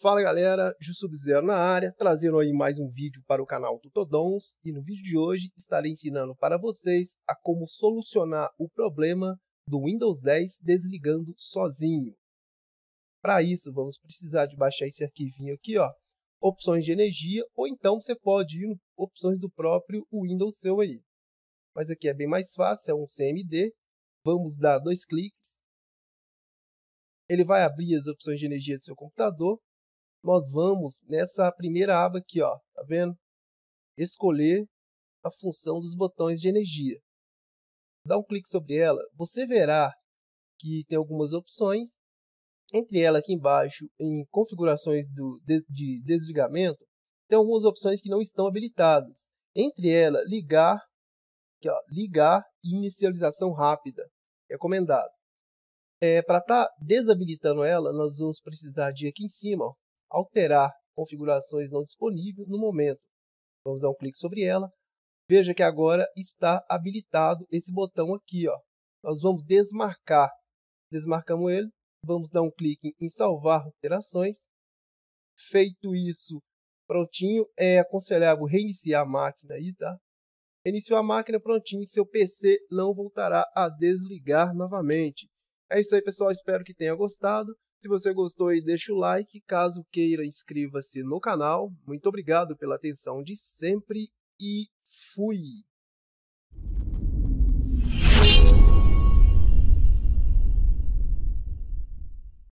Fala galera, ju zero na área, trazendo aí mais um vídeo para o canal Tutodons e no vídeo de hoje estarei ensinando para vocês a como solucionar o problema do Windows 10 desligando sozinho. Para isso vamos precisar de baixar esse arquivinho aqui, ó, opções de energia ou então você pode ir em opções do próprio Windows seu aí. Mas aqui é bem mais fácil, é um CMD, vamos dar dois cliques, ele vai abrir as opções de energia do seu computador nós vamos nessa primeira aba aqui, ó, tá vendo? Escolher a função dos botões de energia. Dá um clique sobre ela, você verá que tem algumas opções. Entre ela aqui embaixo, em configurações do, de, de desligamento, tem algumas opções que não estão habilitadas. Entre ela, ligar, aqui, ó, ligar e inicialização rápida, recomendado. É, Para estar tá desabilitando ela, nós vamos precisar de aqui em cima, ó, alterar configurações não disponíveis no momento. Vamos dar um clique sobre ela. Veja que agora está habilitado esse botão aqui. Ó. Nós vamos desmarcar. Desmarcamos ele. Vamos dar um clique em salvar alterações. Feito isso, prontinho, é aconselhável reiniciar a máquina aí, tá? Iniciou a máquina, prontinho, seu PC não voltará a desligar novamente. É isso aí, pessoal. Espero que tenha gostado. Se você gostou, deixa o like. Caso queira, inscreva-se no canal. Muito obrigado pela atenção de sempre e fui!